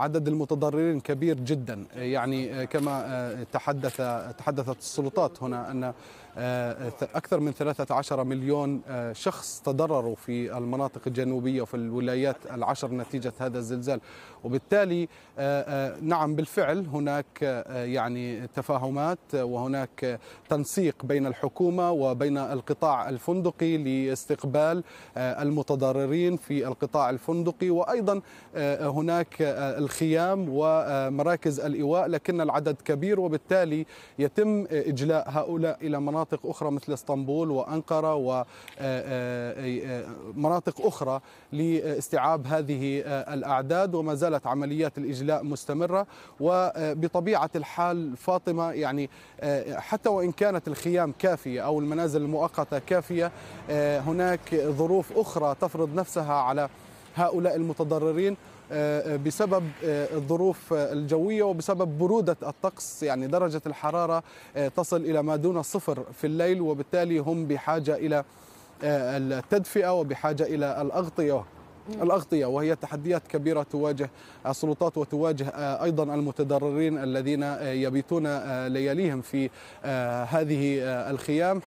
عدد المتضررين كبير جدا يعني آه، كما آه، تحدث آه، تحدثت السلطات هنا ان اكثر من 13 مليون شخص تضرروا في المناطق الجنوبيه وفي الولايات العشر نتيجه هذا الزلزال وبالتالي نعم بالفعل هناك يعني تفاهمات وهناك تنسيق بين الحكومه وبين القطاع الفندقي لاستقبال المتضررين في القطاع الفندقي وايضا هناك الخيام ومراكز الإيواء لكن العدد كبير وبالتالي يتم إجلاء هؤلاء إلى مناطق أخرى مثل اسطنبول وأنقرة ومناطق آه، آه، آه، أخرى لاستيعاب هذه الأعداد وما زالت عمليات الإجلاء مستمرة وبطبيعة الحال فاطمة يعني حتى وإن كانت الخيام كافية أو المنازل المؤقتة كافية هناك ظروف أخرى تفرض نفسها على هؤلاء المتضررين آه، آه، بسبب آه، الظروف الجوية وبسبب برودة الطقس يعني درجة الحرارة تصل إلى ما دون صفر في الليل وبالتالي هم بحاجة إلى التدفئة وبحاجة إلى الأغطية الأغطية وهي تحديات كبيرة تواجه السلطات وتواجه أيضا المتضررين الذين يبيتون لياليهم في هذه الخيام